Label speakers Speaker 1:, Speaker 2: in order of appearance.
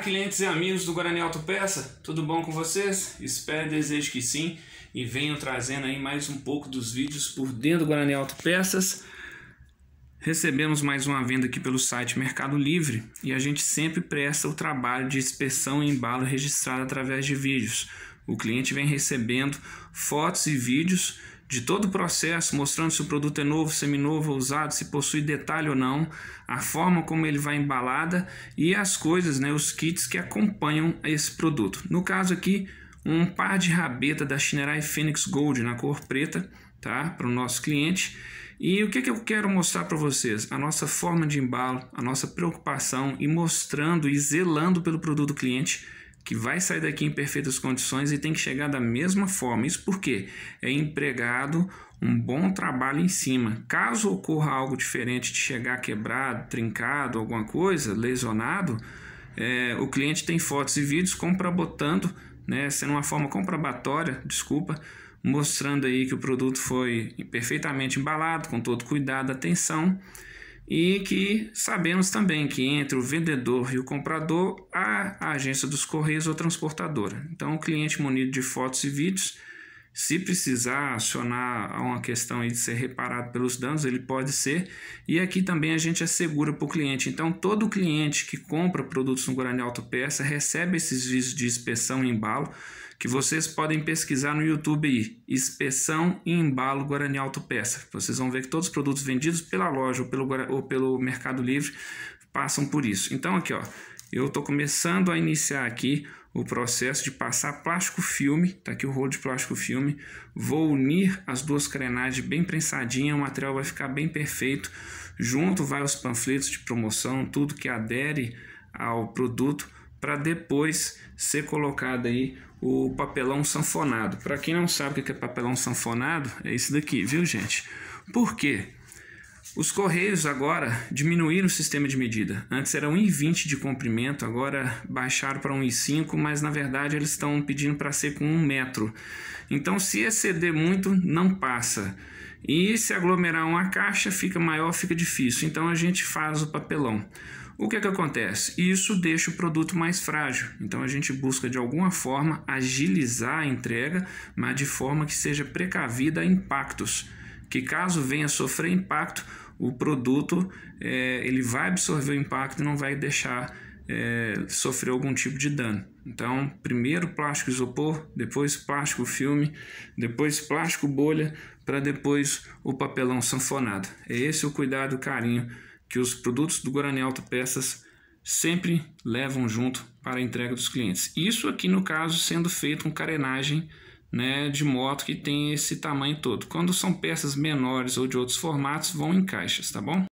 Speaker 1: clientes e amigos do Guarani Peça, tudo bom com vocês? Espero e desejo que sim e venho trazendo aí mais um pouco dos vídeos por dentro do Guarani Peças. Recebemos mais uma venda aqui pelo site Mercado Livre e a gente sempre presta o trabalho de inspeção e embalo registrado através de vídeos. O cliente vem recebendo fotos e vídeos de todo o processo, mostrando se o produto é novo, seminovo, usado, se possui detalhe ou não, a forma como ele vai embalada e as coisas, né, os kits que acompanham esse produto. No caso aqui, um par de rabeta da Shinerai Phoenix Gold na cor preta, tá, para o nosso cliente. E o que, que eu quero mostrar para vocês? A nossa forma de embalo, a nossa preocupação e mostrando e zelando pelo produto do cliente que vai sair daqui em perfeitas condições e tem que chegar da mesma forma. Isso porque é empregado um bom trabalho em cima. Caso ocorra algo diferente de chegar quebrado, trincado, alguma coisa, lesionado, é, o cliente tem fotos e vídeos comprabotando, né, sendo uma forma comprobatória, desculpa, mostrando aí que o produto foi perfeitamente embalado, com todo cuidado, atenção. E que sabemos também que entre o vendedor e o comprador há a agência dos correios ou transportadora. Então, o cliente munido de fotos e vídeos se precisar acionar uma questão de ser reparado pelos danos, ele pode ser. E aqui também a gente assegura para o cliente. Então, todo cliente que compra produtos no Guarani Autopeça recebe esses vídeos de inspeção e embalo, que vocês podem pesquisar no YouTube aí. Inspeção e embalo Guarani Autopeça. Vocês vão ver que todos os produtos vendidos pela loja ou pelo, ou pelo Mercado Livre passam por isso. Então, aqui ó eu estou começando a iniciar aqui o processo de passar plástico filme, tá aqui o rolo de plástico filme, vou unir as duas crenagens bem prensadinha, o material vai ficar bem perfeito, junto vai os panfletos de promoção, tudo que adere ao produto, para depois ser colocado aí o papelão sanfonado. Para quem não sabe o que é papelão sanfonado, é isso daqui, viu gente? Por quê? Os correios agora diminuíram o sistema de medida. Antes era 1,20 de comprimento, agora baixaram para 1,5, mas na verdade eles estão pedindo para ser com 1 metro. Então, se exceder muito, não passa. E se aglomerar uma caixa, fica maior, fica difícil. Então, a gente faz o papelão. O que, é que acontece? Isso deixa o produto mais frágil. Então a gente busca de alguma forma agilizar a entrega, mas de forma que seja precavida a impactos que caso venha sofrer impacto, o produto é, ele vai absorver o impacto e não vai deixar é, sofrer algum tipo de dano. Então, primeiro plástico isopor, depois plástico filme, depois plástico bolha, para depois o papelão sanfonado. É esse o cuidado e o carinho que os produtos do Guarani Peças sempre levam junto para a entrega dos clientes. Isso aqui no caso sendo feito com carenagem né, de moto que tem esse tamanho todo. Quando são peças menores ou de outros formatos, vão em caixas, tá bom?